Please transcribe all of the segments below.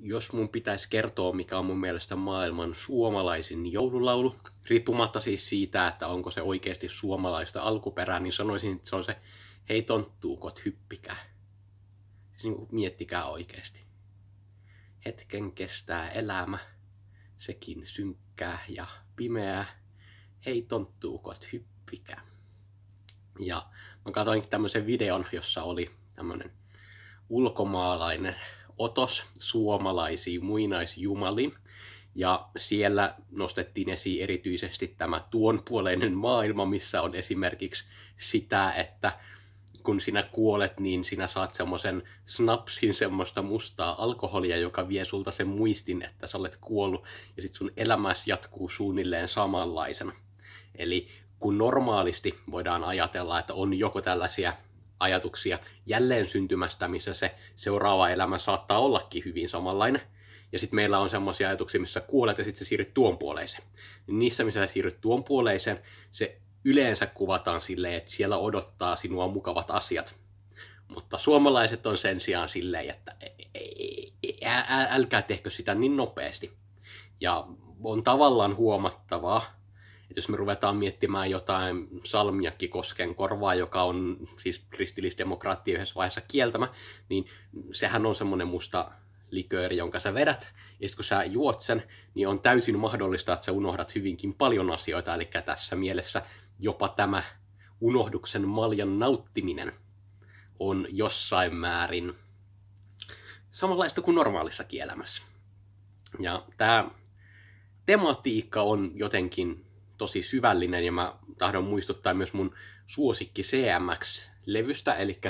jos mun pitäisi kertoa, mikä on mun mielestä maailman suomalaisin joululaulu, riippumatta siis siitä, että onko se oikeasti suomalaista alkuperää, niin sanoisin, että se on se Hei tonttuukot, hyppikää. Siis niin miettikää oikeasti. Hetken kestää elämä, sekin synkkää ja pimeää. Hei tonttuukot, hyppikää. Ja mä katsoin tämmöisen videon, jossa oli tämmöinen ulkomaalainen otos suomalaisiin muinaisjumaliin. Ja siellä nostettiin esiin erityisesti tämä tuonpuoleinen maailma, missä on esimerkiksi sitä, että kun sinä kuolet, niin sinä saat semmoisen snapsin semmoista mustaa alkoholia, joka vie sulta sen muistin, että sä olet kuollut, ja sitten sun elämäsi jatkuu suunnilleen samanlaisena. Eli kun normaalisti voidaan ajatella, että on joko tällaisia ajatuksia jälleen syntymästä, missä se seuraava elämä saattaa ollakin hyvin samanlainen. Ja sitten meillä on semmoisia ajatuksia, missä kuolet ja sitten se siirryt tuon puoleiseen. Niissä, missä sä siirryt tuon puoleiseen, se yleensä kuvataan silleen, että siellä odottaa sinua mukavat asiat. Mutta suomalaiset on sen sijaan silleen, että e, e, e, älkää tehkö sitä niin nopeasti. Ja on tavallaan huomattavaa, et jos me ruvetaan miettimään jotain salmiakki kosken korvaa, joka on siis kristillisdemokraattien yhdessä vaiheessa kieltämä, niin sehän on semmoinen musta likööri, jonka sä vedät, ja kun sä juot sen, niin on täysin mahdollista, että sä unohdat hyvinkin paljon asioita, eli tässä mielessä jopa tämä unohduksen maljan nauttiminen on jossain määrin samanlaista kuin normaalissa kielämässä. Ja tämä tematiikka on jotenkin tosi syvällinen ja mä tahdon muistuttaa myös mun suosikki CMX-levystä, eli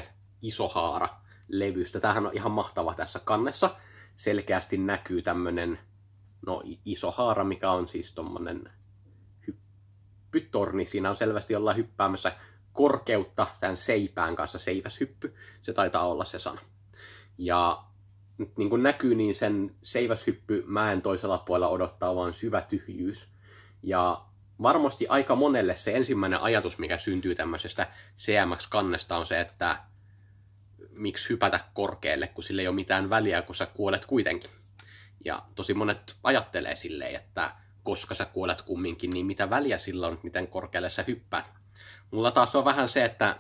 Isohaara-levystä. Tämähän on ihan mahtava tässä kannessa. Selkeästi näkyy tämmönen no, iso haara, mikä on siis tommonen hyppytorni. Siinä on selvästi ollaan hyppäämässä korkeutta tämän seipään kanssa, seiväshyppy, se taitaa olla se sana. Ja nyt niin kuin näkyy, niin sen seiväshyppy mäen toisella puolella odottaa vaan syvä tyhjyys. Ja varmasti aika monelle se ensimmäinen ajatus, mikä syntyy tämmöisestä CMX-kannesta, on se, että miksi hypätä korkealle, kun sille ei ole mitään väliä, kun sä kuolet kuitenkin. Ja tosi monet ajattelee silleen, että koska sä kuolet kumminkin, niin mitä väliä sillä on, miten korkealle sä hyppäät. Mulla taas on vähän se, että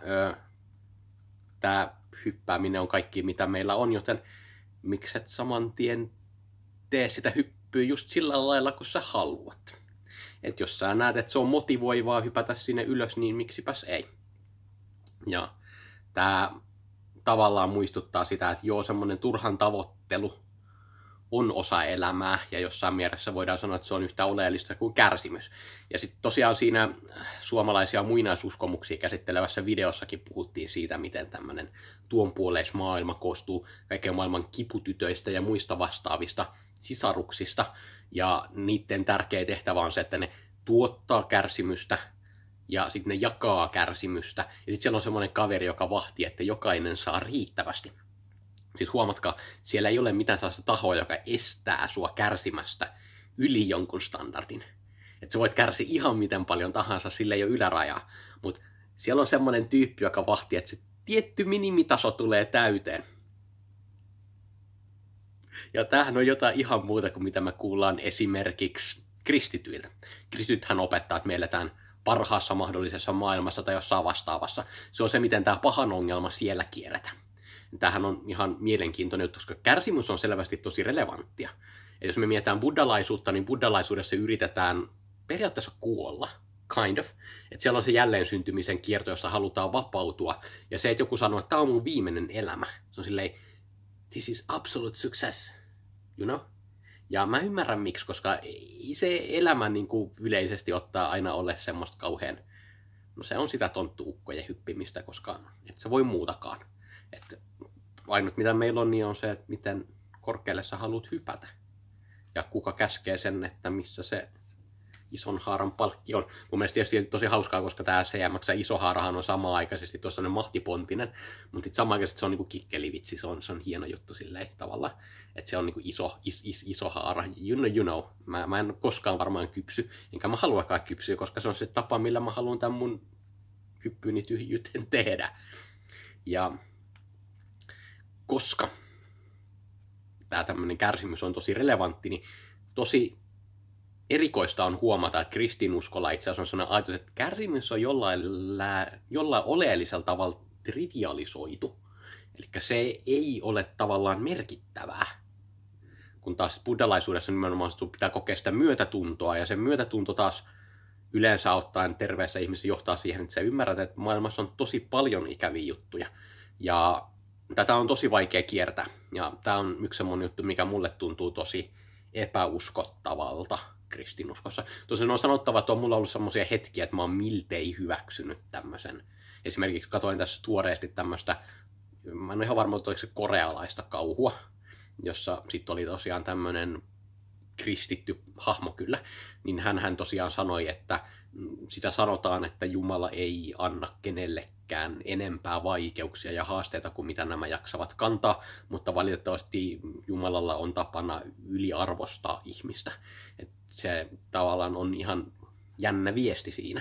tämä hyppääminen on kaikki, mitä meillä on, joten mikset saman tien tee sitä hyppyä just sillä lailla, kun sä haluat. Että jos sä näet, että se on motivoivaa hypätä sinne ylös, niin miksipäs ei. Ja tämä tavallaan muistuttaa sitä, että joo, semmoinen turhan tavoittelu on osa elämää ja jossain mielessä voidaan sanoa, että se on yhtä oleellista kuin kärsimys. Ja sitten tosiaan siinä äh, suomalaisia muinaisuskomuksia käsittelevässä videossakin puhuttiin siitä, miten tämmöinen tuonpuoleismaailma koostuu kaiken maailman kiputytöistä ja muista vastaavista sisaruksista. Ja niiden tärkeä tehtävä on se, että ne tuottaa kärsimystä ja sitten ne jakaa kärsimystä. Ja sitten siellä on semmoinen kaveri, joka vahtii, että jokainen saa riittävästi. Siis huomatkaa, siellä ei ole mitään sellaista tahoa, joka estää sua kärsimästä yli jonkun standardin. Että sä voit kärsi ihan miten paljon tahansa, sillä ei ole ylärajaa. Mutta siellä on semmoinen tyyppi, joka vahtii, että se tietty minimitaso tulee täyteen. Ja tämähän on jotain ihan muuta kuin mitä me kuullaan esimerkiksi kristityiltä. Kristitythän opettaa, että meillä tämän parhaassa mahdollisessa maailmassa tai jossain vastaavassa. Se on se, miten tämä pahan ongelma siellä kierretään. Niin tämähän on ihan mielenkiintoinen juttu, koska kärsimys on selvästi tosi relevanttia. Et jos me mietitään buddalaisuutta, niin buddalaisuudessa yritetään periaatteessa kuolla, kind of. Et siellä on se jälleen syntymisen kierto, jossa halutaan vapautua. Ja se, että joku sanoo, että tämä on mun viimeinen elämä, se on silleen, this is absolute success, you know? Ja mä ymmärrän miksi, koska ei se elämä niin kuin yleisesti ottaa aina ole semmoista kauhean, no se on sitä tonttuukkojen hyppimistä, koska et se voi muutakaan. että ainut mitä meillä on, niin on se, että miten korkealle sä haluat hypätä. Ja kuka käskee sen, että missä se ison haaran palkki on. Mun mielestä tietysti tosi hauskaa, koska tämä CMX iso haarahan on samaaikaisesti tuossa ne mahtipontinen, mutta sitten samaaikaisesti se on niinku kikkelivitsi, se on, se on hieno juttu silleen tavalla, että se on niinku iso, is, is, iso haara, you know, you know. Mä, mä en koskaan varmaan kypsy, enkä mä haluakaan kypsyä, koska se on se tapa, millä mä haluan tämän mun hyppyni tyhjyyteen tehdä. Ja koska tämä tämmöinen kärsimys on tosi relevantti, niin tosi erikoista on huomata, että kristinuskolla itse asiassa on sellainen ajatus, että kärsimys on jollain, lä- jollain oleellisella tavalla trivialisoitu. Eli se ei ole tavallaan merkittävää. Kun taas buddhalaisuudessa nimenomaan pitää kokea sitä myötätuntoa, ja se myötätunto taas yleensä ottaen terveessä ihmisessä johtaa siihen, että sä ymmärrät, että maailmassa on tosi paljon ikäviä juttuja. Ja tätä on tosi vaikea kiertää. Ja tämä on yksi semmoinen juttu, mikä mulle tuntuu tosi epäuskottavalta kristinuskossa. Tosin on sanottava, että on mulla ollut semmoisia hetkiä, että mä oon miltei hyväksynyt tämmöisen. Esimerkiksi katoin tässä tuoreesti tämmöistä, mä en ole ihan varma, oliko se korealaista kauhua, jossa sitten oli tosiaan tämmöinen kristitty hahmo kyllä, niin hän, hän tosiaan sanoi, että mm, sitä sanotaan, että Jumala ei anna kenellekään lähellekään enempää vaikeuksia ja haasteita kuin mitä nämä jaksavat kantaa, mutta valitettavasti Jumalalla on tapana yliarvostaa ihmistä. Et se tavallaan on ihan jännä viesti siinä.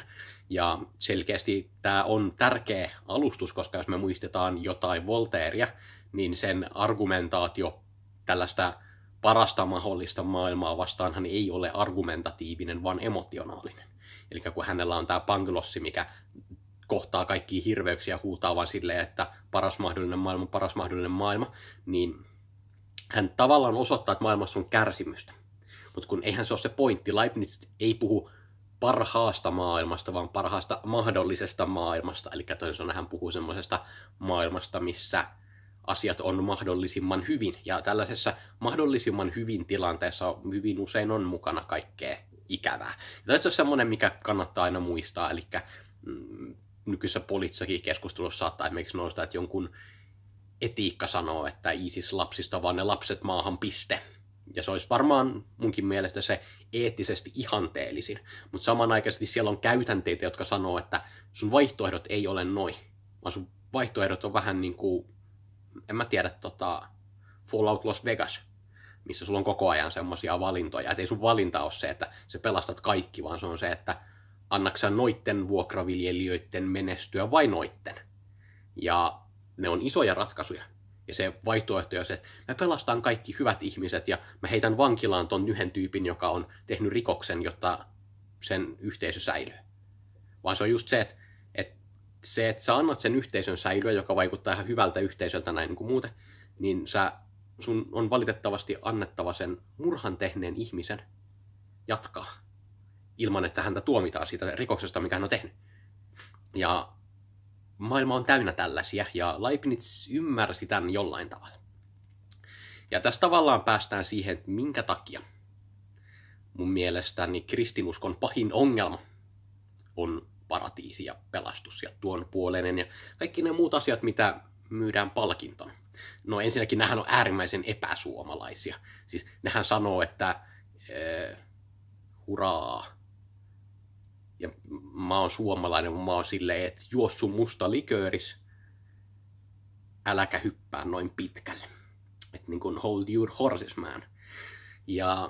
Ja selkeästi tämä on tärkeä alustus, koska jos me muistetaan jotain Voltairea, niin sen argumentaatio tällaista parasta mahdollista maailmaa vastaan hän ei ole argumentatiivinen, vaan emotionaalinen. Eli kun hänellä on tämä panglossi, mikä kohtaa kaikki hirveyksiä huutaa vaan silleen, että paras mahdollinen maailma, paras mahdollinen maailma, niin hän tavallaan osoittaa, että maailmassa on kärsimystä. Mutta kun eihän se ole se pointti, Leibniz ei puhu parhaasta maailmasta, vaan parhaasta mahdollisesta maailmasta. Eli toisin sanoen hän puhuu semmoisesta maailmasta, missä asiat on mahdollisimman hyvin. Ja tällaisessa mahdollisimman hyvin tilanteessa hyvin usein on mukana kaikkea ikävää. Ja tässä on semmoinen, mikä kannattaa aina muistaa, eli nykyisessä poliittisessakin keskustelussa saattaa esimerkiksi noista, että jonkun etiikka sanoo, että ISIS-lapsista vaan ne lapset maahan piste. Ja se olisi varmaan munkin mielestä se eettisesti ihanteellisin. Mutta samanaikaisesti siellä on käytänteitä, jotka sanoo, että sun vaihtoehdot ei ole noin, vaan sun vaihtoehdot on vähän niin kuin, en mä tiedä, tota, Fallout Las Vegas, missä sulla on koko ajan semmoisia valintoja. Et ei sun valinta ole se, että se pelastat kaikki, vaan se on se, että annaksa noitten vuokraviljelijöiden menestyä vai noitten. Ja ne on isoja ratkaisuja. Ja se vaihtoehto on se, että mä pelastan kaikki hyvät ihmiset ja mä heitän vankilaan ton yhden tyypin, joka on tehnyt rikoksen, jotta sen yhteisö säilyy. Vaan se on just se, että, että se, että sä annat sen yhteisön säilyä, joka vaikuttaa ihan hyvältä yhteisöltä näin niin kuin muuten, niin sä, sun on valitettavasti annettava sen murhan tehneen ihmisen jatkaa ilman, että häntä tuomitaan siitä rikoksesta, mikä hän on tehnyt. Ja maailma on täynnä tällaisia, ja Leibniz ymmärsi tämän jollain tavalla. Ja tässä tavallaan päästään siihen, että minkä takia mun mielestäni kristinuskon pahin ongelma on paratiisi ja pelastus ja tuon puolenen ja kaikki ne muut asiat, mitä myydään palkintona. No ensinnäkin nämähän on äärimmäisen epäsuomalaisia. Siis nehän sanoo, että ee, eh, huraa, ja mä oon suomalainen, mutta mä oon silleen, että juo sun musta likööris, äläkä hyppää noin pitkälle. Että niin kuin hold your horses man. Ja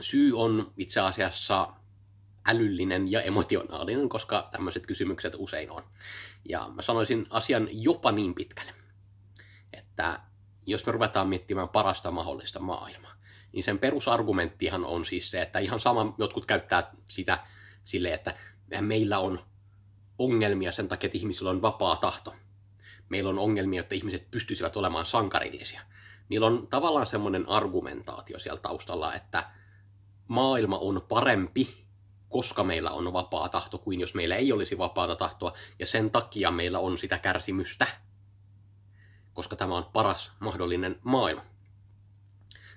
syy on itse asiassa älyllinen ja emotionaalinen, koska tämmöiset kysymykset usein on. Ja mä sanoisin asian jopa niin pitkälle, että jos me ruvetaan miettimään parasta mahdollista maailmaa, niin sen perusargumenttihan on siis se, että ihan sama jotkut käyttää sitä silleen, että meillä on ongelmia sen takia, että ihmisillä on vapaa tahto. Meillä on ongelmia, että ihmiset pystyisivät olemaan sankarillisia. Niillä on tavallaan semmoinen argumentaatio siellä taustalla, että maailma on parempi, koska meillä on vapaa tahto, kuin jos meillä ei olisi vapaata tahtoa, ja sen takia meillä on sitä kärsimystä, koska tämä on paras mahdollinen maailma.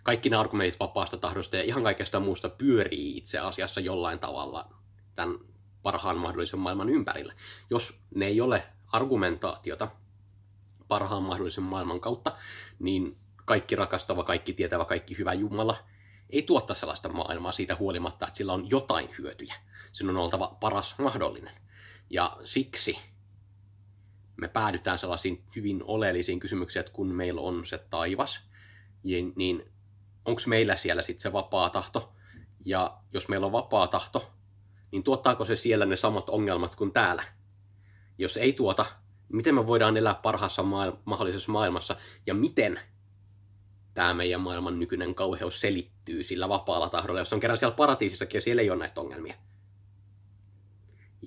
Kaikki ne argumentit vapaasta tahdosta ja ihan kaikesta muusta pyörii itse asiassa jollain tavalla tämän parhaan mahdollisen maailman ympärille. Jos ne ei ole argumentaatiota parhaan mahdollisen maailman kautta, niin kaikki rakastava, kaikki tietävä, kaikki hyvä Jumala ei tuottaa sellaista maailmaa siitä huolimatta, että sillä on jotain hyötyjä. Sen on oltava paras mahdollinen. Ja siksi me päädytään sellaisiin hyvin oleellisiin kysymyksiin, että kun meillä on se taivas, niin, niin onko meillä siellä sitten se vapaa tahto? Ja jos meillä on vapaa tahto, niin tuottaako se siellä ne samat ongelmat kuin täällä? Jos ei tuota, miten me voidaan elää parhaassa maail- mahdollisessa maailmassa ja miten tämä meidän maailman nykyinen kauheus selittyy sillä vapaalla tahdolla, jos on kerran siellä paratiisissakin ja siellä ei ole näitä ongelmia.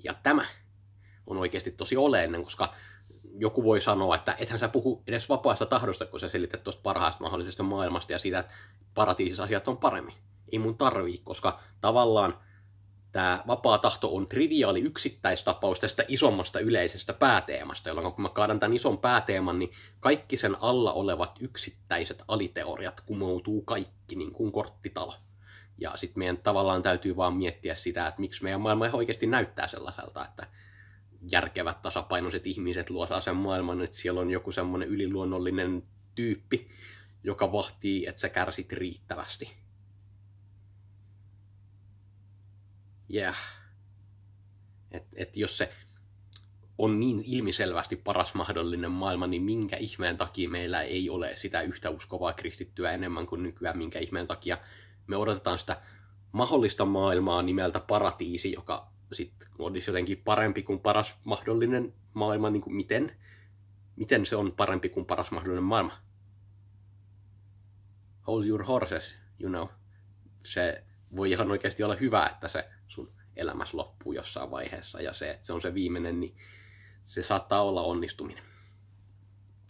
Ja tämä on oikeasti tosi oleellinen, koska joku voi sanoa, että ethän sä puhu edes vapaasta tahdosta, kun sä selität tuosta parhaasta mahdollisesta maailmasta ja siitä, että paratiisissa asiat on paremmin. Ei mun tarvii, koska tavallaan tämä vapaa tahto on triviaali yksittäistapaus tästä isommasta yleisestä pääteemasta, jolloin kun mä kaadan tämän ison pääteeman, niin kaikki sen alla olevat yksittäiset aliteoriat kumoutuu kaikki niin kuin korttitalo. Ja sitten meidän tavallaan täytyy vaan miettiä sitä, että miksi meidän maailma ihan oikeasti näyttää sellaiselta, että järkevät tasapainoiset ihmiset luo sen maailman, että siellä on joku semmoinen yliluonnollinen tyyppi, joka vahtii, että sä kärsit riittävästi Yeah. että et jos se on niin ilmiselvästi paras mahdollinen maailma, niin minkä ihmeen takia meillä ei ole sitä yhtä uskovaa kristittyä enemmän kuin nykyään, minkä ihmeen takia me odotetaan sitä mahdollista maailmaa nimeltä paratiisi, joka sitten olisi jotenkin parempi kuin paras mahdollinen maailma, niin kuin miten? Miten se on parempi kuin paras mahdollinen maailma? Hold your horses, you know. Se voi ihan oikeasti olla hyvä, että se sun elämässä loppuu jossain vaiheessa ja se, että se on se viimeinen, niin se saattaa olla onnistuminen.